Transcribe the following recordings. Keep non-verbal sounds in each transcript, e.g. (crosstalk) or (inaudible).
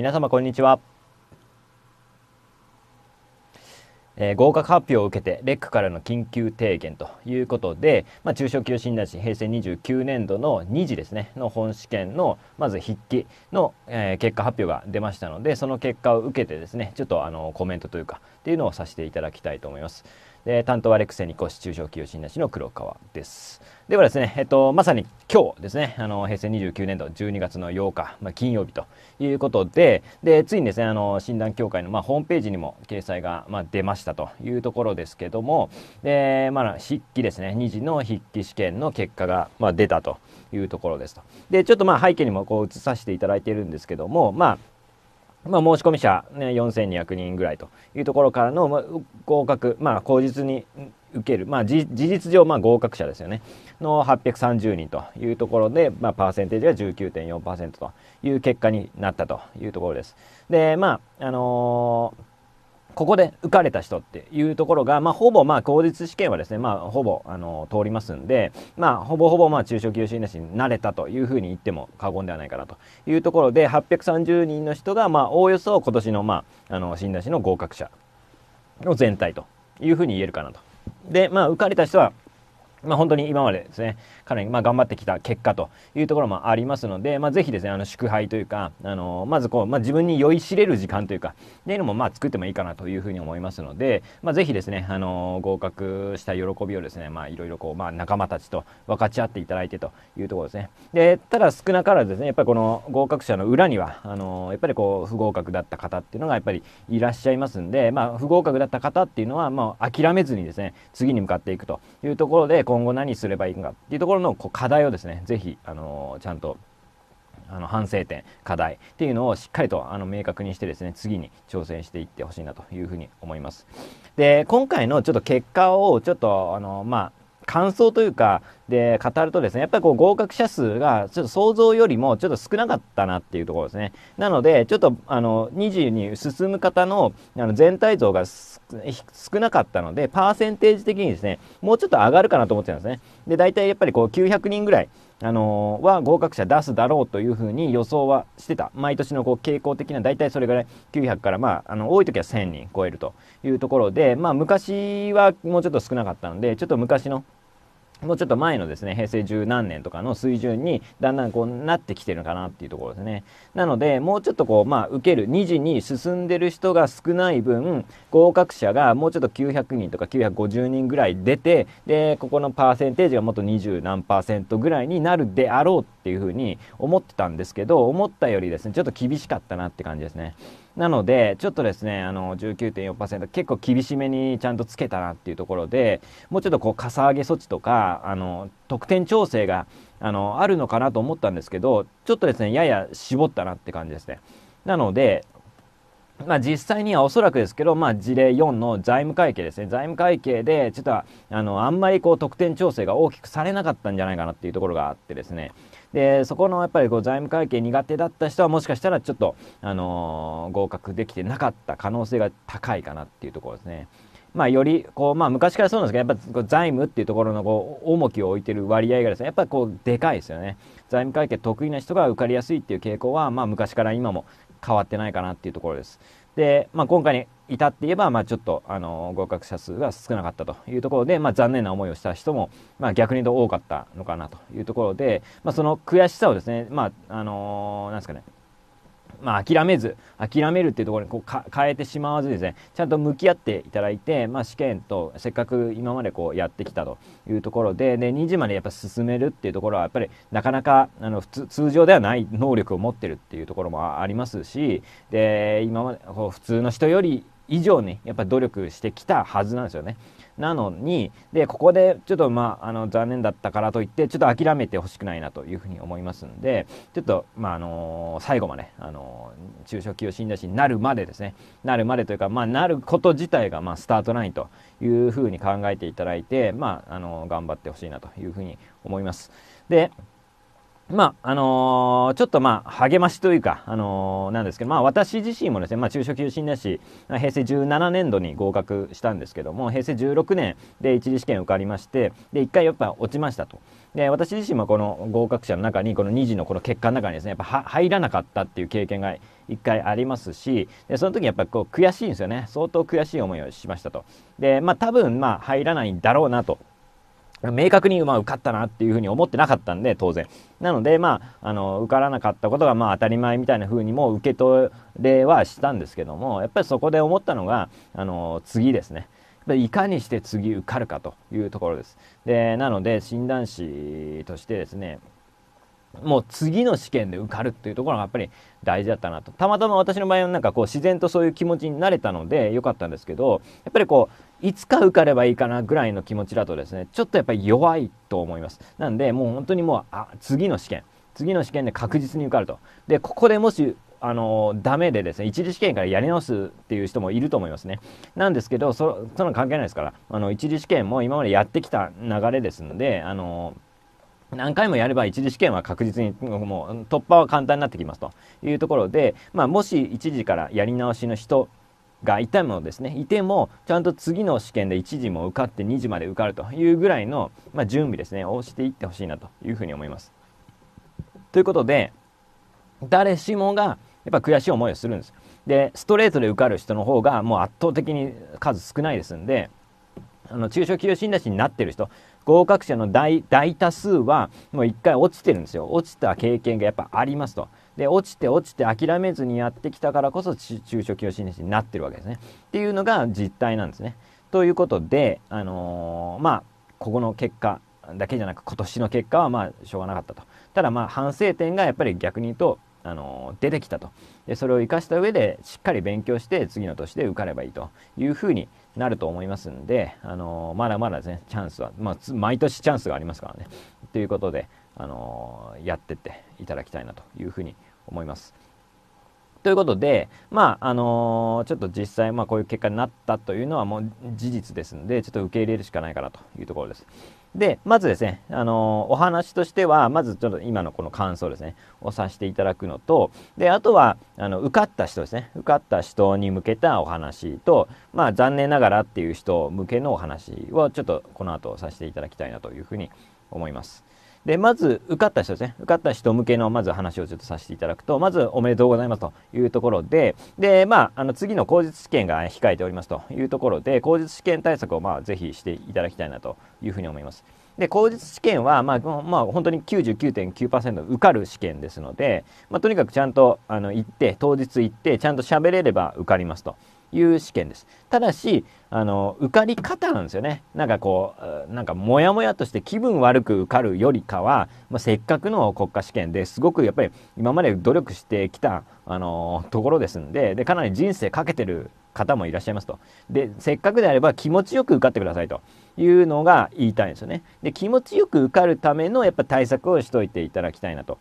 皆様こんにちは、えー、合格発表を受けてレックからの緊急提言ということで、まあ、中小企業診断士平成29年度の2次ですねの本試験のまず筆記の、えー、結果発表が出ましたのでその結果を受けてですねちょっとあのコメントというかっていうのをさせていただきたいと思います。担当はレクセニコシ中小企業診断士の黒川です。ではですね、えっと、まさに今日ですね、あの平成29年度12月の8日、まあ、金曜日ということで、でついにですね、あの診断協会の、まあ、ホームページにも掲載が、まあ、出ましたというところですけども、でまあ、筆記ですね、2次の筆記試験の結果が、まあ、出たというところですと。で、ちょっとまあ背景にもこう映させていただいているんですけども、まあ、まあ、申し込み者、ね、4200人ぐらいというところからの、まあ、合格、まあ、口実に受ける、まあ、事実上、まあ、合格者ですよねの830人というところで、まあ、パーセンテージが19.4%という結果になったというところです。でまああのーここで受かれた人っていうところが、まあ、ほぼまあ公立試験はですね、まあ、ほぼあの通りますんで、まあ、ほぼほぼまあ中小企業診断士になれたというふうに言っても過言ではないかなというところで830人の人がまあおおよそ今年の,、まあ、あの診断士の合格者の全体というふうに言えるかなと。で、まあ、受かれた人はまあ、本当に今までですね、かなりま頑張ってきた結果というところもありますので、まあ、ぜひですねあの祝杯というかあのまずこう、まあ、自分に酔いしれる時間というかっていうのもまあ作ってもいいかなというふうに思いますので、まあ、ぜひですねあの合格した喜びをですねいろいろこう、ま仲間たちと分かち合っていただいてというところですね。でただ少なからずですねやっぱりこの合格者の裏にはあのやっぱりこう不合格だった方っていうのがやっぱりいらっしゃいますんで、まあ、不合格だった方っていうのはまあ諦めずにですね次に向かっていくというところで今後何すればいいのかっていうところのこう課題をですね是非、あのちゃんとあの反省点課題っていうのをしっかりとあの明確にしてですね次に挑戦していってほしいなというふうに思います。で今回のちょっと結果をちょっとあのまあ感想というかで語るとですねやっぱりこう合格者数がちょっと想像よりもちょっと少なかったなっていうところですねなのでちょっとあの20に進む方のあの全体像が少なかったのでパーセンテージ的にですねもうちょっと上がるかなと思ってたんですねで大体やっぱりこう900人ぐらいあのー、は合格者出すだろうというふうに予想はしてた毎年のこう傾向的な大体それぐらい900から、まあ、あの多い時は1000人超えるというところで、まあ、昔はもうちょっと少なかったのでちょっと昔のもうちょっと前のですね、平成十何年とかの水準にだんだんこうなってきてるかなっていうところですね。なので、もうちょっとこう、まあ、受ける2次に進んでる人が少ない分、合格者がもうちょっと900人とか950人ぐらい出て、で、ここのパーセンテージがもっと20何パーセントぐらいになるであろうっていうふうに思ってたんですけど、思ったよりですね、ちょっと厳しかったなって感じですね。なのでちょっとですねあの19.4%結構厳しめにちゃんとつけたなっていうところでもうちょっとこうかさ上げ措置とかあの得点調整があのあるのかなと思ったんですけどちょっとですねやや絞ったなって感じですね。なのでまあ、実際にはおそらくですけど、まあ、事例4の財務会計ですね財務会計でちょっとあのあんまりこう得点調整が大きくされなかったんじゃないかなっていうところがあってですねでそこのやっぱりこう財務会計苦手だった人はもしかしたらちょっと、あのー、合格できてなかった可能性が高いかなっていうところですね。まあ、よりこう、まあ、昔からそうなんですけどやっぱ財務っていうところのこう重きを置いてる割合がですねやっぱこうでかいですよね財務会計得意な人が受かりやすいっていう傾向は、まあ、昔から今も変わってないかなっていうところですで、まあ、今回に至って言えば、まあ、ちょっと、あの合格者数が少なかったというところで、まあ、残念な思いをした人も、まあ、逆に言うと多かったのかなというところで、まあ、その悔しさをですね、まあ、あのー、なんですかね、まあ、諦めず諦めるっていうところにこう変えてしまわずですねちゃんと向き合っていただいて、まあ、試験とせっかく今までこうやってきたというところでで2時までやっぱ進めるっていうところはやっぱりなかなかあの普通通常ではない能力を持ってるっていうところもありますしで今までこう普通の人より以上にやっぱ努力してきたはずなんですよね。なのにでここでちょっとまああの残念だったからといってちょっと諦めてほしくないなというふうに思いますんでちょっとまああのー、最後まで、あのー、中小企業診断士になるまでですねなるまでというか、まあ、なること自体が、まあ、スタートラインというふうに考えていただいて、まああのー、頑張ってほしいなというふうに思います。でまあ、あのー、ちょっとまあ、励ましというか、あのー、なんですけど、まあ、私自身もですね、まあ、中小級診断士、平成17年度に合格したんですけども、平成16年で一次試験受かりまして、で、一回やっぱ落ちましたと。で、私自身もこの合格者の中に、この2次のこの結果の中にですね、やっぱ入らなかったっていう経験が一回ありますし、で、その時やっぱこう悔しいんですよね。相当悔しい思いをしましたと。で、まあ、多分まあ、入らないんだろうなと。明確にまあ受かったなっていうふうに思ってなかったんで当然なのでまああの受からなかったことがまあ当たり前みたいなふうにも受け取れはしたんですけどもやっぱりそこで思ったのがあの次ですねいかにして次受かるかというところですでなので診断士としてですねもう次の試験で受かるっていうところがやっぱり大事だったなとたまたま私の場合はなんかこう自然とそういう気持ちになれたので良かったんですけどやっぱりこういつか受かればいいかなぐらいの気持ちだとですねちょっとやっぱり弱いと思いますなんでもう本当にもうあ次の試験次の試験で確実に受かるとでここでもしあのダメでですね一次試験からやり直すっていう人もいると思いますねなんですけどそそんな関係ないですからあの一次試験も今までやってきた流れですのであの何回もやれば一次試験は確実にもう突破は簡単になってきますというところで、まあ、もし一次からやり直しの人がいものですねいてもちゃんと次の試験で1時も受かって2時まで受かるというぐらいの、まあ、準備ですねをしていってほしいなというふうに思います。ということで誰しもがやっぱ悔しい思いをするんです。でストレートで受かる人の方がもう圧倒的に数少ないですんであの中小企業診断士になってる人合格者の大多数はもう1回落ちてるんですよ落ちた経験がやっぱありますと。で落ちて落ちて諦めずにやってきたからこそ中小企業支援士になってるわけですね。っていうのが実態なんですね。ということで、あのー、まあここの結果だけじゃなく今年の結果はまあしょうがなかったと。ただまあ反省点がやっぱり逆に言うとあの出てきたとでそれを生かした上でしっかり勉強して次の年で受かればいいというふうになると思いますんで、あのまだまだですねチャンスは、まあ、毎年チャンスがありますからねということで、あのやってっていただきたいなというふうに思います。ということで、まああのー、ちょっと実際、まあ、こういう結果になったというのはもう事実ですので、ちょっと受け入れるしかないかなというところです。で、まずですね、あのー、お話としては、まずちょっと今のこの感想ですね、をさせていただくのと、で、あとは、あの受かった人ですね、受かった人に向けたお話と、まあ、残念ながらっていう人向けのお話を、ちょっとこの後させていただきたいなというふうに思います。で、まず、受かった人ですね。受かった人向けの、まず話をちょっとさせていただくと、まず、おめでとうございますというところで、で、まあ、あの、次の口述試験が控えておりますというところで、口述試験対策を、まあ、ぜひしていただきたいなというふうに思います。で、口述試験は、まあ、まあ、本当に99.9%受かる試験ですので、まあ、とにかくちゃんと、あの、行って、当日行って、ちゃんと喋れれば受かりますと。いう試験です。ただし、あの、受かり方なんですよね。なんかこう、なんかモヤモヤとして気分悪く受かるよりかは、まあ、せっかくの国家試験ですごくやっぱり今まで努力してきた、あの、ところですんで、で、かなり人生かけてる方もいらっしゃいますと。で、せっかくであれば気持ちよく受かってくださいというのが言いたいんですよね。で、気持ちよく受かるためのやっぱ対策をしといていただきたいなと。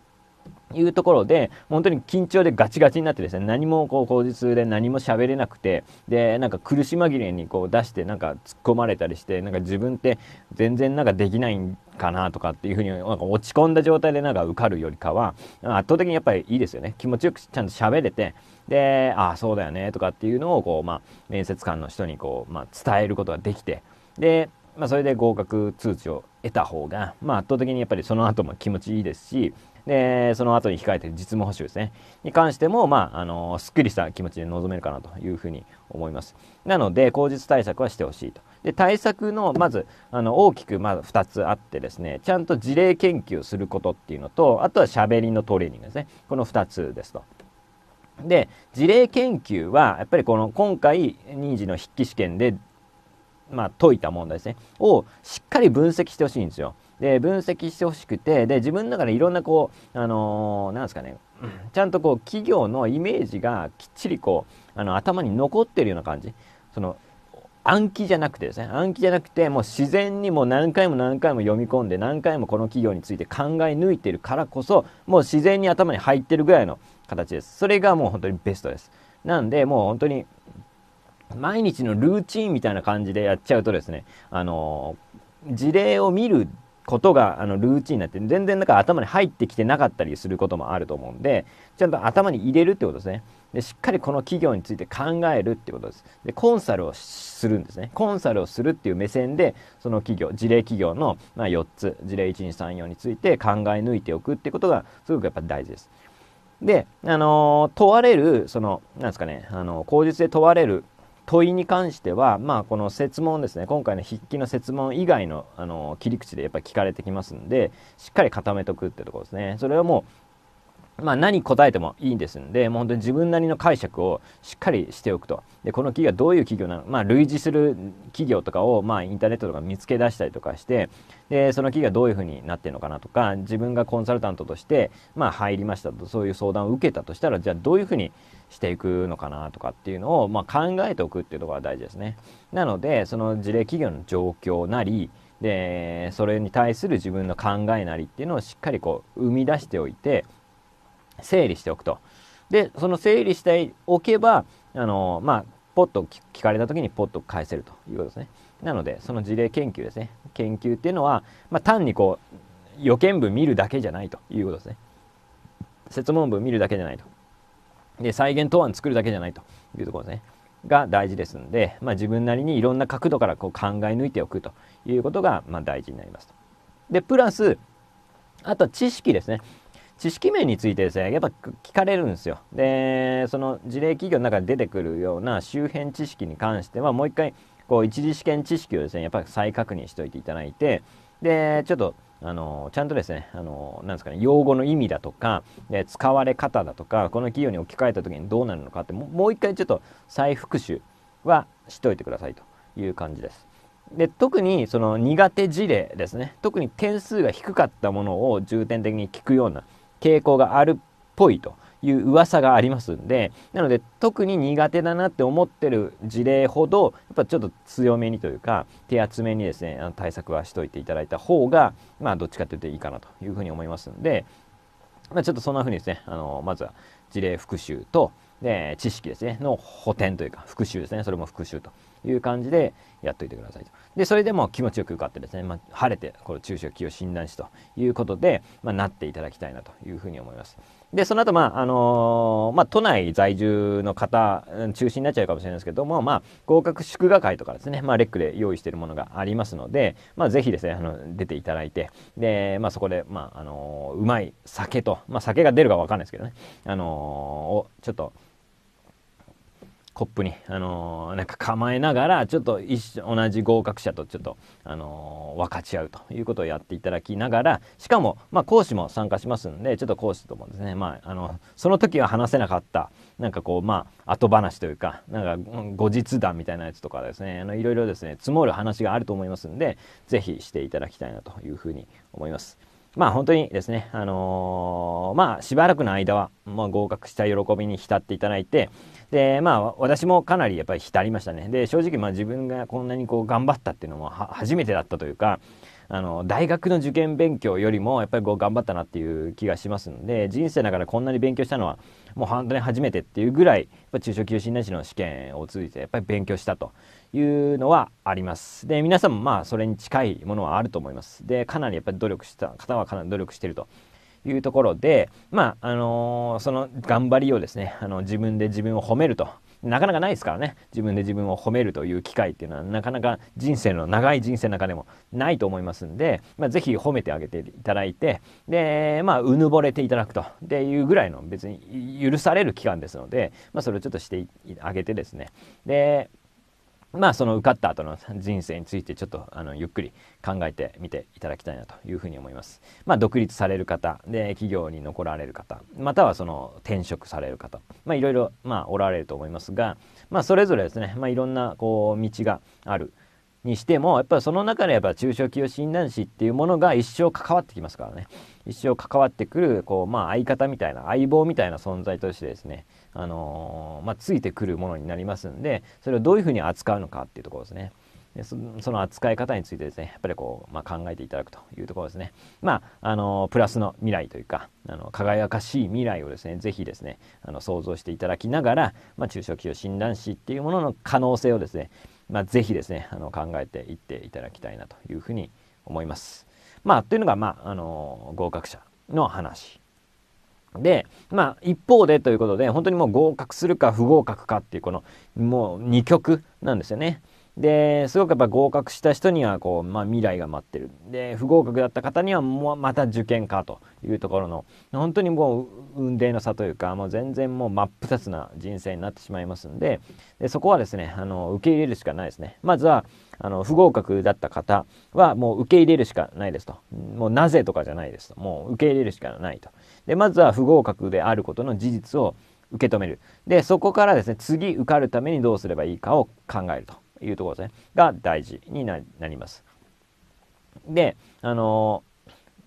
いうところで本当に緊張でガチガチになってですね何もこう口実で何も喋れなくてでなんか苦し紛れにこう出してなんか突っ込まれたりしてなんか自分って全然なんかできないんかなとかっていうふうになんか落ち込んだ状態でなんか受かるよりかは圧倒的にやっぱりいいですよね気持ちよくちゃんと喋れてでああそうだよねとかっていうのをこう、まあ、面接官の人にこう、まあ、伝えることができてでまあ、それで合格通知を得た方が、まあ、圧倒的にやっぱりその後も気持ちいいですしで、その後に控えている実務補修ですね。に関しても、まあ、あの、すっきりした気持ちで臨めるかなというふうに思います。なので、口実対策はしてほしいと。で、対策の、まず、あの、大きく、まあ、2つあってですね、ちゃんと事例研究をすることっていうのと、あとは喋りのトレーニングですね。この2つですと。で、事例研究は、やっぱりこの、今回、任時の筆記試験で、まあ、解いた問題ですね、をしっかり分析してほしいんですよ。で分析してほしくてで自分の中でいろんなこうあのー、なんですかねちゃんとこう企業のイメージがきっちりこうあの頭に残ってるような感じその暗記じゃなくてですね暗記じゃなくてもう自然にもう何回も何回も読み込んで何回もこの企業について考え抜いてるからこそもう自然に頭に入ってるぐらいの形ですそれがもう本当にベストですなんでもう本当に毎日のルーチンみたいな感じでやっちゃうとですねあの事例を見ることがあのルーチンになって全然んか頭に入ってきてなかったりすることもあると思うんでちゃんと頭に入れるってことですねでしっかりこの企業について考えるってことですでコンサルをするんですねコンサルをするっていう目線でその企業事例企業の、まあ、4つ事例1234について考え抜いておくってことがすごくやっぱ大事ですであのー、問われるそのなんですかね、あのー、口実で問われる問いに関しては、まあ、この設問ですね今回の筆記の設問以外のあの切り口でやっぱり聞かれてきますんでしっかり固めておくってとこですねそれはもうまあ、何答えてもいいんですんでもう本当に自分なりの解釈をしっかりしておくとでこの企業はどういう企業なの、まあ、類似する企業とかを、まあ、インターネットとか見つけ出したりとかしてでその企業はどういうふうになってるのかなとか自分がコンサルタントとして、まあ、入りましたとそういう相談を受けたとしたらじゃあどういうふうにしていくのかなとかっていうのを、まあ、考えておくっていうところが大事ですね。なのでその事例企業の状況なりでそれに対する自分の考えなりっていうのをしっかりこう生み出しておいて整理しておくと。で、その整理しておけば、あの、まあ、ポッと聞かれた時にポッと返せるということですね。なので、その事例研究ですね。研究っていうのは、まあ、単にこう、予見文見るだけじゃないということですね。説問文見るだけじゃないと。で、再現答案作るだけじゃないというところですね。が大事ですので、まあ、自分なりにいろんな角度からこう考え抜いておくということが、ま大事になりますと。で、プラス、あとは知識ですね。知識面についてですねやっぱ聞かれるんですよでその事例企業の中で出てくるような周辺知識に関してはもう一回こう一次試験知識をですねやっぱり再確認しておいていただいてでちょっとあのちゃんとですねあのなんですかね用語の意味だとか使われ方だとかこの企業に置き換えた時にどうなるのかってもう一回ちょっと再復習はしといてくださいという感じです。で特にその苦手事例ですね特に点数が低かったものを重点的に聞くような傾向があるっぽいという噂がありますんでなので特に苦手だなって思ってる事例ほどやっぱちょっと強めにというか手厚めにですねあの対策はしといていただいた方がまあどっちかというといいかなというふうに思いますんでまあ、ちょっとそんな風にですね、あのまずは事例復習と、で知識ですねの補填というか復習ですねそれも復習という感じでやっといてくださいとでそれでも気持ちよく受かってですね、まあ、晴れてこの中小企業診断士ということで、まあ、なっていただきたいなというふうに思いますでその後、まああのー、まあ都内在住の方中心になっちゃうかもしれないですけども、まあ、合格祝賀会とかですね、まあ、レックで用意しているものがありますので、まあ、ぜひですねあの出ていただいてで、まあ、そこで、まああのー、うまい酒と、まあ、酒が出るか分かんないですけどね、あのー、をちょっとコップに、あのー、なんか構えながらちょっと一同じ合格者とちょっと、あのー、分かち合うということをやっていただきながらしかも、まあ、講師も参加しますんでちょっと講師ともですね、まあ、あのその時は話せなかったなんかこうまあ後話というかなんか後日談みたいなやつとかですねあのいろいろですね積もる話があると思いますんで是非していただきたいなというふうに思います。まあ本当にですね、あのー、まあしばらくの間は、まあ、合格した喜びに浸っていただいて、で、まあ私もかなりやっぱり浸りましたね。で、正直まあ自分がこんなにこう頑張ったっていうのも初めてだったというか、あの大学の受験勉強よりもやっぱりこう頑張ったなっていう気がしますので人生だからこんなに勉強したのはもう本当に初めてっていうぐらいやっぱ中小級診断士の試験を通じてやっぱり勉強したというのはあります。で、皆さんもまあそれに近いものはあると思います。で、かなりやっぱり努力した方はかなり努力してるというところで、まあ、あのー、その頑張りをですね、あの自分で自分を褒めると。なかなかないですからね自分で自分を褒めるという機会っていうのはなかなか人生の長い人生の中でもないと思いますんで、まあ、是非褒めてあげていただいてでまあうぬぼれていただくとでいうぐらいの別に許される期間ですので、まあ、それをちょっとしてあげてですねでまあその受かった後の人生についてちょっとあのゆっくり考えてみていただきたいなというふうに思います。まあ独立される方で企業に残られる方またはその転職される方まあいろいろまおられると思いますがまあそれぞれですねまあいろんなこう道があるにしてもやっぱりその中でやっぱ中小企業診断士っていうものが一生関わってきますからね一生関わってくるこうまあ相方みたいな相棒みたいな存在としてですねあのー、まあ、ついてくるものになりますんでそれをどういうふうに扱うのかっていうところですね。でその扱い方についてですねやっぱりこう、まあ、考えていただくというところですねまああのプラスの未来というかあの輝かしい未来をですねぜひですねあの想像していただきながら、まあ、中小企業診断士っていうものの可能性をですね、まあ、ぜひですねあの考えていっていただきたいなというふうに思います。まあ、というのが、まあ、あの合格者の話で、まあ、一方でということで、本当にもう合格するか不合格かっていう、この、もう2極なんですよね。で、すごくやっぱ合格した人には、こう、まあ、未来が待ってる。で、不合格だった方には、もうまた受験かというところの、本当にもう、運命の差というか、もう全然もう真っ二つな人生になってしまいますんで、でそこはですね、あの、受け入れるしかないですね。まずは、あの不合格だった方はもう受け入れるしかないですともうなぜとかじゃないですともう受け入れるしかないとでまずは不合格であることの事実を受け止めるでそこからですね次受かるためにどうすればいいかを考えるというところですねが大事になります。であの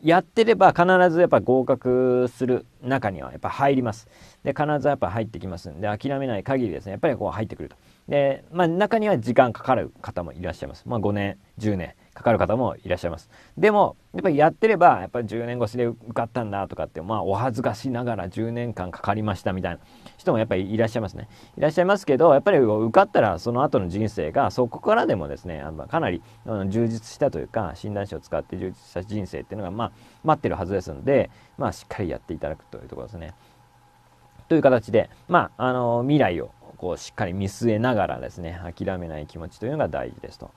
ー、やってれば必ずやっぱ合格する中にはやっぱ入ります。で必ずやっぱ入ってきますんで諦めない限りですねやっぱりこう入ってくると。でまあ中には時間かかる方もいらっしゃいます。まあ5年10年かかる方もいらっしゃいます。でも、やっぱりやってれば、やっぱり10年越しで受かったんだとかって、まあ、お恥ずかしながら10年間かかりましたみたいな人もやっぱりいらっしゃいますね。いらっしゃいますけど、やっぱり受かったら、その後の人生が、そこからでもですね、かなり充実したというか、診断書を使って充実した人生っていうのが、まあ、待ってるはずですので、まあ、しっかりやっていただくというところですね。という形で、まあ、あの未来をこうしっかり見据えながらですね諦めない気持ちというのが大事ですと。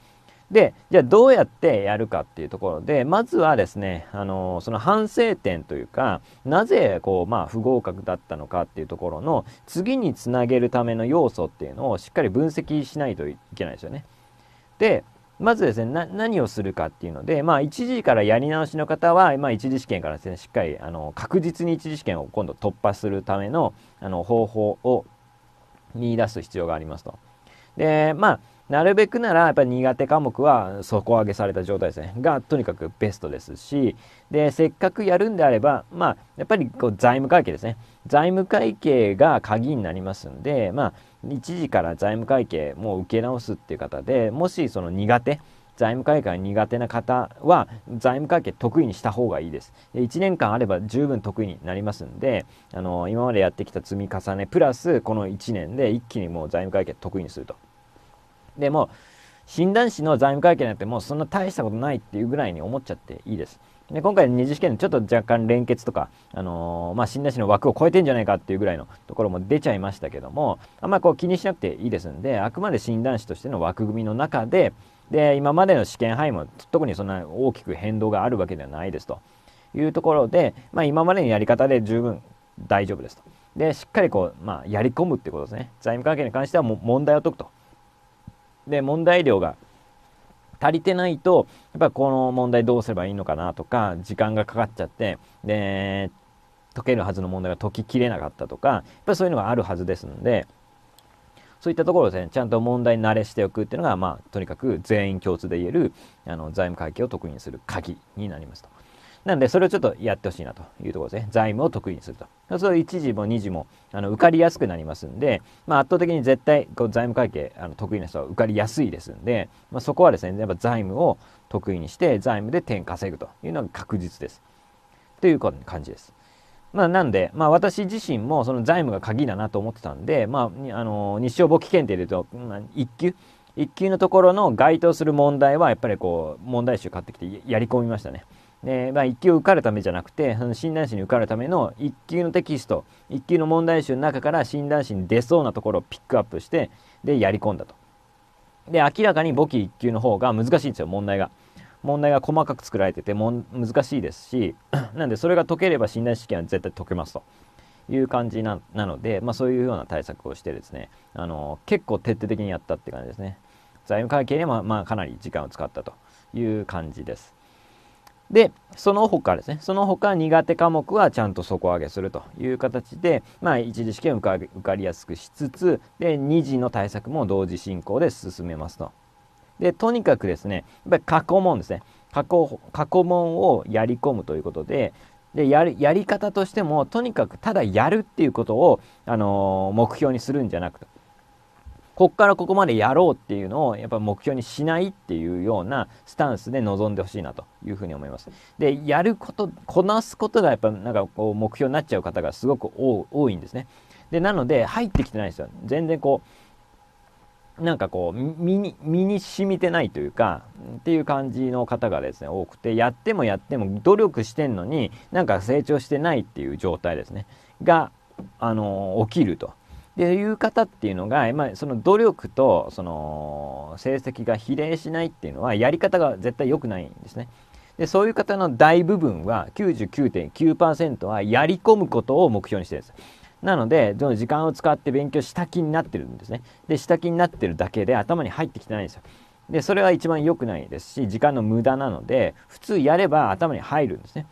でじゃあどうやってやるかっていうところでまずはですね、あのー、その反省点というかなぜこう、まあ、不合格だったのかっていうところの次につなげるための要素っていうのをしっかり分析しないといけないですよね。でまずですね何をするかっていうので、まあ、1次からやり直しの方は、まあ、1次試験からですねしっかりあの確実に1次試験を今度突破するためのあの方法を見出す必要がありますと。でまあなるべくならやっぱり苦手科目は底上げされた状態ですねがとにかくベストですしでせっかくやるんであればまあやっぱりこう財務会計ですね財務会計が鍵になりますんでまあ一時から財務会計も受け直すっていう方でもしその苦手財務会計が苦手な方は財務会計得意にした方がいいです。1年間あれば十分得意になりますんで、あの今までやってきた積み重ねプラスこの1年で一気にもう財務会計得意にすると。でも診断士の財務会計なんてもうそんな大したことないっていうぐらいに思っちゃっていいです。で今回二次試験でちょっと若干連結とか、あのー、まあ、診断士の枠を超えてんじゃないかっていうぐらいのところも出ちゃいましたけどもあんまこう気にしなくていいですんであくまで診断士としての枠組みの中でで今までの試験範囲も特にそんな大きく変動があるわけではないですというところで、まあ、今までのやり方で十分大丈夫ですと。でしっかりこう、まあ、やり込むってことですね財務関係に関しては問題を解くとで問題量が足りてないとやっぱりこの問題どうすればいいのかなとか時間がかかっちゃってで解けるはずの問題が解ききれなかったとかやっぱりそういうのがあるはずですのでそういったところをですねちゃんと問題に慣れしておくっていうのがまあとにかく全員共通で言えるあの財務会計を得意にする鍵になりました。なので、それをちょっとやってほしいなというところですね。財務を得意にすると。そうすると1時も2時もあの受かりやすくなりますんで、まあ、圧倒的に絶対こう財務会計あの得意な人は受かりやすいですんで、まあ、そこはですね、やっぱ財務を得意にして財務で点稼ぐというのが確実です。という感じです。まあ、なんで、まあ、私自身もその財務が鍵だなと思ってたんで、まあ、あの日照簿記検定でいうと、まあ、1級1級のところの該当する問題はやっぱりこう問題集買ってきてやり込みましたね。で、まあ、1級受かるためじゃなくてその診断士に受かるための1級のテキスト1級の問題集の中から診断士に出そうなところをピックアップしてでやり込んだと。で明らかに簿記1級の方が難しいんですよ問題が。問題が細かく作られてても難しいですし (clears throat) なんでそれが解ければ診断試験は絶対解けますという感じなので、まあ、そういうような対策をしてですねあの結構徹底的にやったって感じですね。財務会計にも、まあ、かなり時間を使ったという感じです。でその他ですねその他苦手科目はちゃんと底上げするという形で、まあ、一次試験を受かりやすくしつつで2次の対策も同時進行で進めますと。でとにかくですねやっぱり過去問ですね過去過去問をやり込むということででやるやり方としてもとにかくただやるっていうことを、あのー、目標にするんじゃなくてこっからここまでやろうっていうのをやっぱ目標にしないっていうようなスタンスで臨んでほしいなというふうに思います。でやることこなすことがやっぱなんかこう目標になっちゃう方がすごく多いんですね。でなので入ってきてないんですよ。全然こうなんかこう身に身に染みてないというかっていう感じの方がですね多くてやってもやっても努力してんのになんか成長してないっていう状態ですねが、あの起きるとでいう方っていうのが、まあ、その努力とその成績が比例しないっていうのはやり方が絶対良くないんですね。でそういう方の大部分は99.9%はやり込むことを目標にしてるんです。なのでその時間を使って勉強した気になってるんですね。でした気になってるだけで頭に入ってきてないんですよ。でそれは一番良くないですし時間の無駄なので普通やれば頭に入るんですね。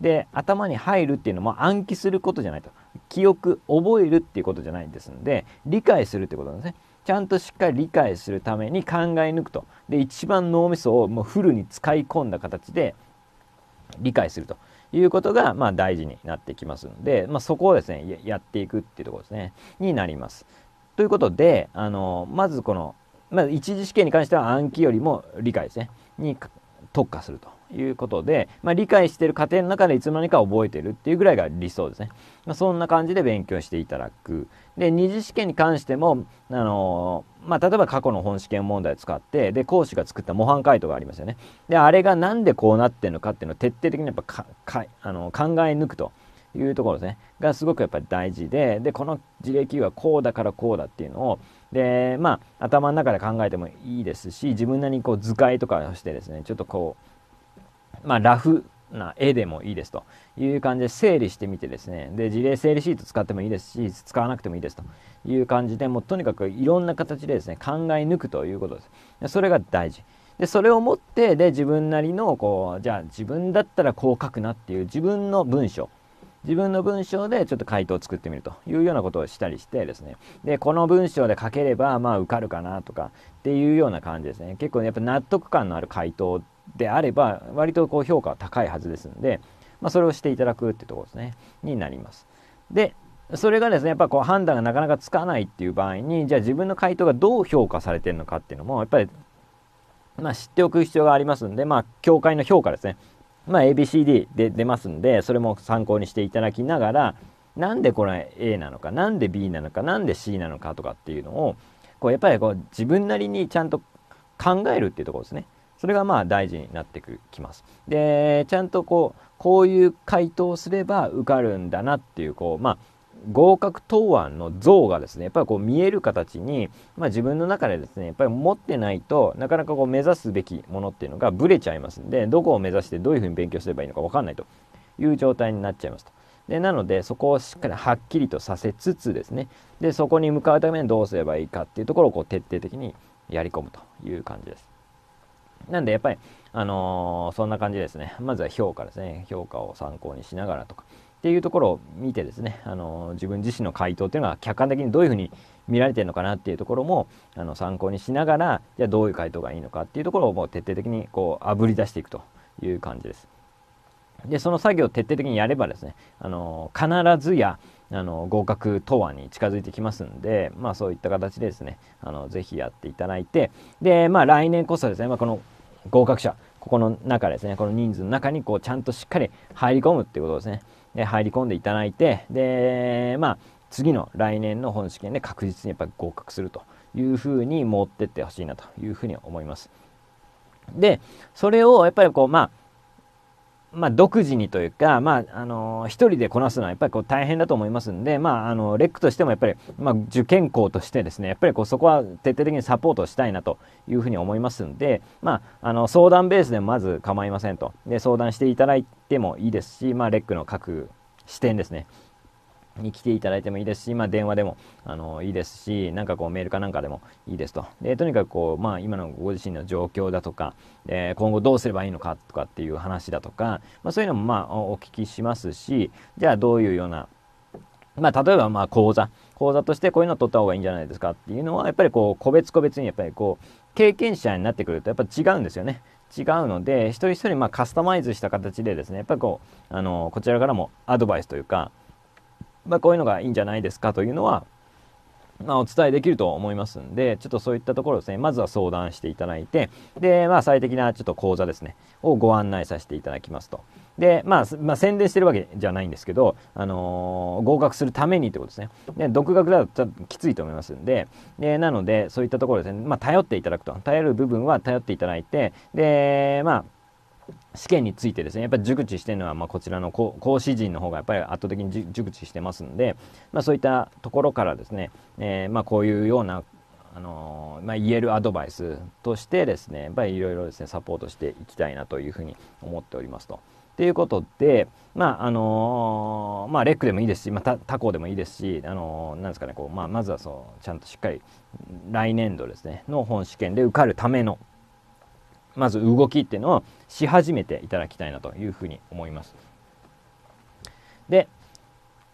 で頭に入るっていうのも暗記することじゃないと。記憶覚えるっていうことじゃないですので理解するってことなんですね。ちゃんとしっかり理解するために考え抜くとで一番脳みそをもうフルに使い込んだ形で理解するということが、まあ、大事になってきますので、まあ、そこをですねやっていくっていうところですねになります。ということであのまずこの、まあ、一次試験に関しては暗記よりも理解ですねに特化するということで、まあ、理解している過程の中でいつの間にか覚えてるっていうぐらいが理想ですね。まあ、そんな感じで勉強していただく。で、二次試験に関しても、あのー、まあ、例えば過去の本試験問題を使って、で、講師が作った模範解答がありますよね。で、あれがなんでこうなってるのかっていうのを徹底的にやっぱかかあの考え抜くと。いうところですねがすごくやっぱり大事ででこの事例 Q はこうだからこうだっていうのをでまあ頭の中で考えてもいいですし自分なりにこう図解とかしてですねちょっとこうまあラフな絵でもいいですという感じで整理してみてですねで事例整理シート使ってもいいですし使わなくてもいいですという感じでもうとにかくいろんな形でですね考え抜くということですでそれが大事でそれを持ってで自分なりのこうじゃあ自分だったらこう書くなっていう自分の文章自分の文章でちょっと回答を作ってみるというようなことをしたりしてですねでこの文章で書ければまあ受かるかなとかっていうような感じですね結構、ね、やっぱ納得感のある回答であれば割とこう評価は高いはずですんで、まあ、それをしていただくってとこですねになりますでそれがですねやっぱこう判断がなかなかつかないっていう場合にじゃあ自分の回答がどう評価されてるのかっていうのもやっぱりまあ、知っておく必要がありますんで、まあ、教会の評価ですね。まあ、ABCD で出ますんでそれも参考にしていただきながらなんでこれ A なのかなんで B なのかなんで C なのかとかっていうのをこうやっぱりこう自分なりにちゃんと考えるっていうところですね。それがまあ大事になってくきます。でちゃんとこうこういう回答をすれば受かるんだなっていうこうまあ合格答案の像がですねやっぱりこう見える形に、まあ、自分の中でですねやっぱり持ってないとなかなかこう目指すべきものっていうのがブレちゃいますんでどこを目指してどういうふうに勉強すればいいのか分かんないという状態になっちゃいますと。でなのでそこをしっかりはっきりとさせつつですねでそこに向かうためにどうすればいいかっていうところをこう徹底的にやり込むという感じです。なんでやっぱり、あのー、そんな感じですねまずは評価ですね評価を参考にしながらとかっていうところを見てですねあの自分自身の回答っていうのは客観的にどういうふうに見られてるのかなっていうところもあの参考にしながらじゃあどういう回答がいいのかっていうところをもう徹底的にこうあぶり出していくという感じです。でその作業を徹底的にやればですねあの必ずやあの合格と案に近づいてきますんで、まあ、そういった形でですねあのぜひやっていただいてで、まあ、来年こそですね、まあ、この合格者ここの中ですねこの人数の中にこうちゃんとしっかり入り込むっていうことですね。入り込んでいただいてでまあ次の来年の本試験で確実にやっぱ合格するというふうに持ってってほしいなというふうに思います。でそれをやっぱりこうまあまあ、独自にというか、まあ、あのー、一人でこなすのはやっぱりこう大変だと思いますんで、まあ、あの、レックとしてもやっぱり、まあ、受験校としてですね、やっぱりこうそこは徹底的にサポートしたいなというふうに思いますんで、まあ、あの、相談ベースでもまず構いませんと。で、相談していただいてもいいですし、まあ、レックの各視点ですね。に来ていただいてもいいですし、まあ、電話でもあのいいですし、なんかこうメールかなんかでもいいですと。で、とにかくこう、まあ、今のご自身の状況だとか、え今後どうすればいいのかとかっていう話だとか、まあ、そういうのもまあお聞きしますし、じゃあどういうような、まあ、例えばまあ講座、講座としてこういうのを取った方がいいんじゃないですかっていうのは、やっぱりこう、個別個別にやっぱりこう、経験者になってくるとやっぱ違うんですよね。違うので一人一人まあカスタマイズした形でですねやっぱりこうあのこちらからもアドバイスというかまあ、こういうのがいいんじゃないですかというのは、まあ、お伝えできると思いますんで、ちょっとそういったところですね、まずは相談していただいて、で、まあ、最適なちょっと講座ですね、をご案内させていただきますと。で、まあ、まあ、宣伝してるわけじゃないんですけど、あのー、合格するためにってことですね。で、独学だときついと思いますんで、で、なので、そういったところですね、まあ、頼っていただくと。頼る部分は頼っていただいて、で、まあ、試験についてですねやっぱり熟知してるのはまこちらの講師陣の方がやっぱり圧倒的に熟知してますんで、まあ、そういったところからですね、えー、まあ、こういうようなあのー、まあ、言えるアドバイスとしてですねやっぱりいろいろですねサポートしていきたいなというふうに思っておりますと。ということで、まああのー、まあ、レックでもいいですし、まあ、他校でもいいですし、あのー、なんですかねこう、まあ、まずはそうちゃんとしっかり来年度ですねの本試験で受かるためのまず動きっていうのをし始めていただきたいなというふうに思います。で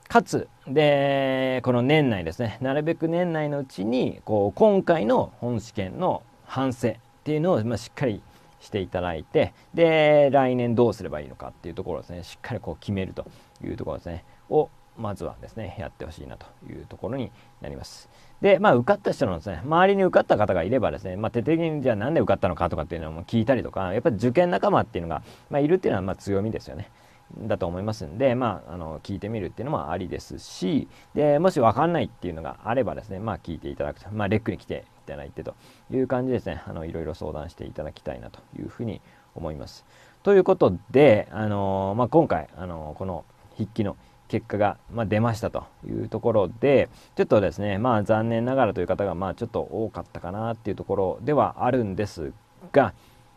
かつでこの年内ですねなるべく年内のうちにこう今回の本試験の反省っていうのを、まあ、しっかりしていただいてで来年どうすればいいのかっていうところをですねしっかりこう決めるというところですねをまずはですねやってほしいなというところになります。で、まあ、受かった人のですね、周りに受かった方がいればですね、まあ、徹底的にじゃあなんで受かったのかとかっていうのも聞いたりとか、やっぱり受験仲間っていうのが、まあ、いるっていうのはま強みですよね。だと思いますんで、まあ、あの聞いてみるっていうのもありですしでもし分かんないっていうのがあればですね、まあ、聞いていただくと、まあ、レックに来ていただいてという感じですねあのいろいろ相談していただきたいなというふうに思います。ということで、あのー、まあ、今回、あのー、この筆記の結果が、まあ、出ましたというところでちょっとですねまあ残念ながらという方がまあちょっと多かったかなっていうところではあるんですが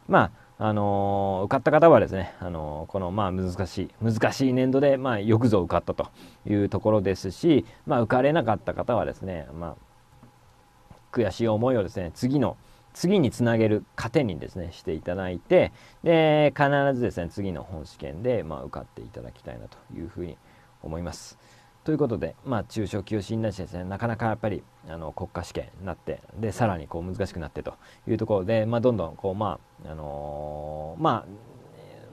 まああのー、受かった方はですね、あのー、このまあ難しい難しい年度でまあよくぞ受かったというところですし、まあ、受かれなかった方はですね、まあ、悔しい思いをですね次の次につなげる糧にですねしていただいてで必ずですね次の本試験でまあ受かっていただきたいなというふうに思います。思います。ということで、まあ、中小企業診断士ですねなかなかやっぱりあの国家試験になってでさらにこう難しくなってというところで、まあ、どんどんこう、まああのー、まあ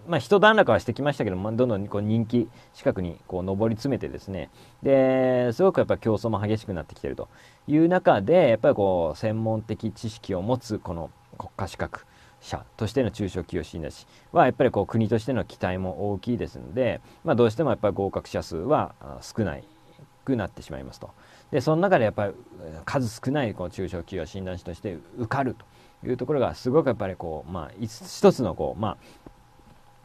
まあ、一段落はしてきましたけど、まあ、どんどんこう人気資格にこう上り詰めてですねですごくやっぱ競争も激しくなってきてるという中でやっぱりこう専門的知識を持つこの国家資格者としての中小企業診断士はやっぱりこう国としての期待も大きいですので、まあ、どうしてもやっぱり合格者数は少ないくなってしまいますと。でその中でやっぱり数少ないこう中小企業診断士として受かるというところがすごくやっぱりこう、まあ、一つのこう、ま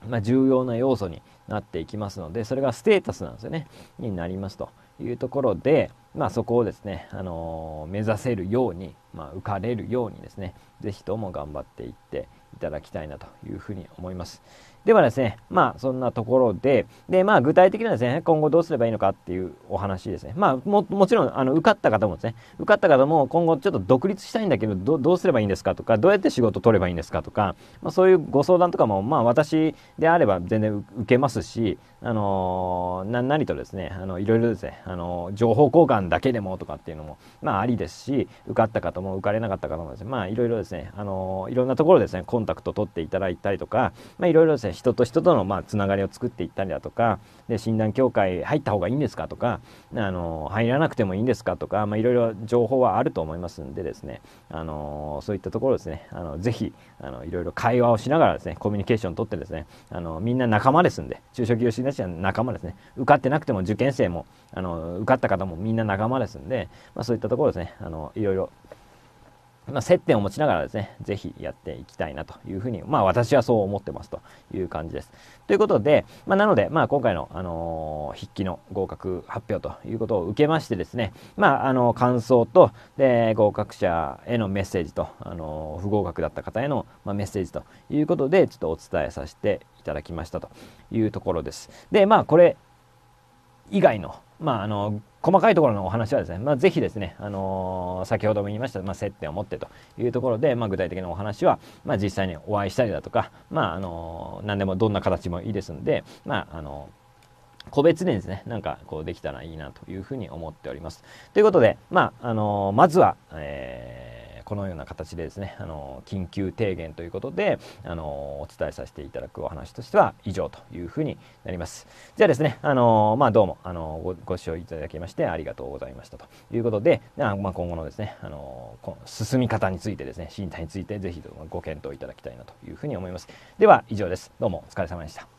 あ、まあ、重要な要素になっていきますのでそれがステータスなんですよねになりますと。いうところで、まあ、そこをですね、あのー、目指せるように、まあ、受かれるようにですね是非とも頑張っていっていただきたいなというふうに思います。ではですね、まあそんなところで、で、まあ具体的なですね、今後どうすればいいのかっていうお話ですね。まあももちろん、あの、受かった方もですね、受かった方も今後ちょっと独立したいんだけど、どどうすればいいんですかとか、どうやって仕事取ればいいんですかとか、まあそういうご相談とかも、まあ私であれば全然受けますし、あのー、何とですね、あの、いろいろですね、あのー、情報交換だけでもとかっていうのも、まあありですし、受かった方も受かれなかった方もですね、まあいろいろですね、あのー、いろんなところですね、コンタクト取っていただいたりとか、まあいろいろですね、人と人との、まあ、つながりを作っていったりだとかで診断協会入った方がいいんですかとかあの入らなくてもいいんですかとか、まいろいろ情報はあると思いますんでですねあのそういったところですねあのぜひあのいろいろ会話をしながらですねコミュニケーションをとってですねあのみんな仲間ですんで中小企業診断士は仲間ですね受かってなくても受験生もあの受かった方もみんな仲間ですんで、まあ、そういったところですねあのいろいろまあ、接点を持ちながらですね、ぜひやっていきたいなというふうに、まあ私はそう思ってますという感じです。ということで、まあ、なので、まあ今回の、あのー、筆記の合格発表ということを受けましてですね、まあ、あの、感想と、で、合格者へのメッセージと、あのー、不合格だった方への、まあ、メッセージということで、ちょっとお伝えさせていただきましたというところです。で、まあこれ以外の、まああのー細かいところのお話はですね、まあ、ぜひですね、あのー、先ほども言いました、まあ、接点を持ってというところで、まあ、具体的なお話は、まあ、実際にお会いしたりだとか、まああのー、何でもどんな形もいいですんで、まああのー個別でですね、なんかこうできたらいいなというふうに思っております。ということで、まあ、あのー、まずは、えーこのような形でですねあの緊急提言ということであのお伝えさせていただくお話としては以上というふうになります。じゃあですねあの、まあ、どうもあのご視聴いただきましてありがとうございましたということで、まあ、今後のですねあの進み方についてですね進退についてぜひご検討いただきたいなというふうに思います。では以上です。どうもお疲れ様でした。